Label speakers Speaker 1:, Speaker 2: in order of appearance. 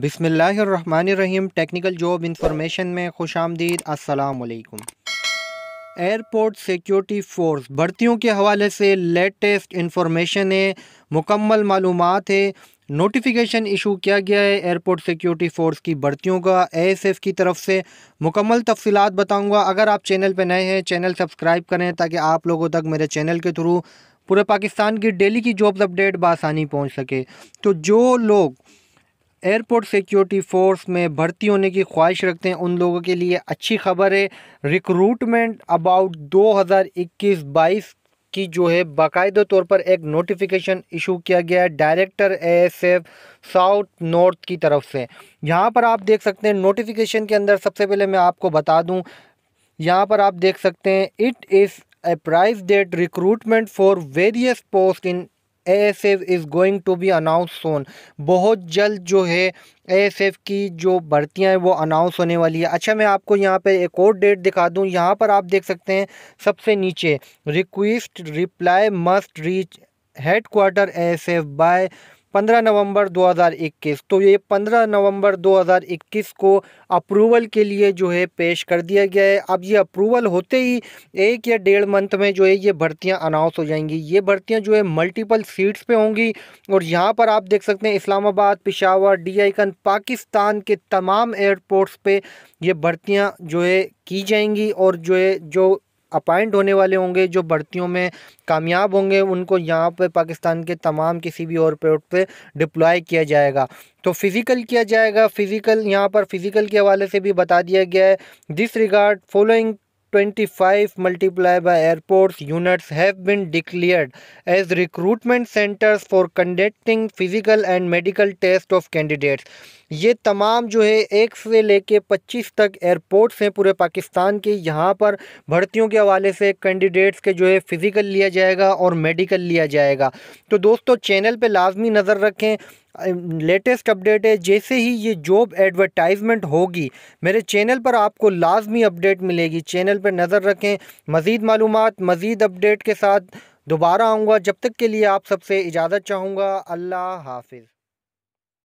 Speaker 1: बिसमीम technical job information में खुश आमदीद असलकुम एयरपोर्ट सिक्योरिटी फ़ोर्स भर्तियों के हवाले से लेटेस्ट इंफॉर्मेशन है मुकम्मल मालूम है नोटिफिकेशन इशू किया गया है एयरपोर्ट सिक्योरिटी फ़ोर्स की भर्तियों का एएसएफ की तरफ से मुकम्मल तफसलत बताऊँगा अगर आप चैनल पर नए हैं चैनल सब्सक्राइब करें ताकि आप लोगों तक मेरे चैनल के थ्रू पूरे पाकिस्तान की डेली की जॉब्स अपडेट बसानी पहुँच सके तो जो लोग एयरपोर्ट सिक्योरिटी फ़ोर्स में भर्ती होने की ख्वाहिश रखते हैं उन लोगों के लिए अच्छी खबर है रिक्रूटमेंट अबाउट 2021-22 की जो है बाकायदा तौर पर एक नोटिफिकेशन इशू किया गया है डायरेक्टर एएसएफ साउथ नॉर्थ की तरफ से यहाँ पर आप देख सकते हैं नोटिफिकेशन के अंदर सबसे पहले मैं आपको बता दूँ यहाँ पर आप देख सकते हैं it is a prize date recruitment for various post in S F is going to be announce soon बहुत जल्द जो है एस एफ की जो भर्तियाँ हैं वो अनाउंस होने वाली है अच्छा मैं आपको यहाँ पर एक और डेट दिखा दूँ यहाँ पर आप देख सकते हैं सबसे नीचे request reply must reach head quarter S F by पंद्रह नवंबर 2021 तो ये पंद्रह नवंबर 2021 को अप्रूवल के लिए जो है पेश कर दिया गया है अब ये अप्रूवल होते ही एक या डेढ़ मंथ में जो है ये भर्तियां अनाउंस हो जाएंगी ये भर्तियां जो है मल्टीपल सीट्स पे होंगी और यहाँ पर आप देख सकते हैं इस्लामाबाद पिशावर डी कन पाकिस्तान के तमाम एयरपोर्ट्स पर ये भर्तियाँ जो है की जाएंगी और जो है जो अपॉइंट होने वाले होंगे जो भर्तियों में कामयाब होंगे उनको यहाँ पर पाकिस्तान के तमाम किसी भी और पोर्ट पर डिप्लॉय किया जाएगा तो फिज़िकल किया जाएगा फिज़िकल यहाँ पर फिज़िकल के हवाले से भी बता दिया गया है this regard following 25 multiplied by airports units have been declared as recruitment centers for conducting physical and medical test of candidates ये तमाम जो है एक से लेके 25 तक एयरपोर्ट्स हैं पूरे पाकिस्तान के यहाँ पर भर्तियों के हवाले से कैंडिडेट्स के जो है फ़िज़िकल लिया जाएगा और मेडिकल लिया जाएगा तो दोस्तों चैनल पे लाजमी नज़र रखें लेटेस्ट अपडेट है जैसे ही ये जॉब एडवर्टाइजमेंट होगी मेरे चैनल पर आपको लाजमी अपडेट मिलेगी चैनल पर नज़र रखें मज़ीद मालूम मज़ीद अपडेट के साथ दोबारा आऊँगा जब तक के लिए आप सबसे इजाज़त चाहूँगा अल्लाह हाफिज़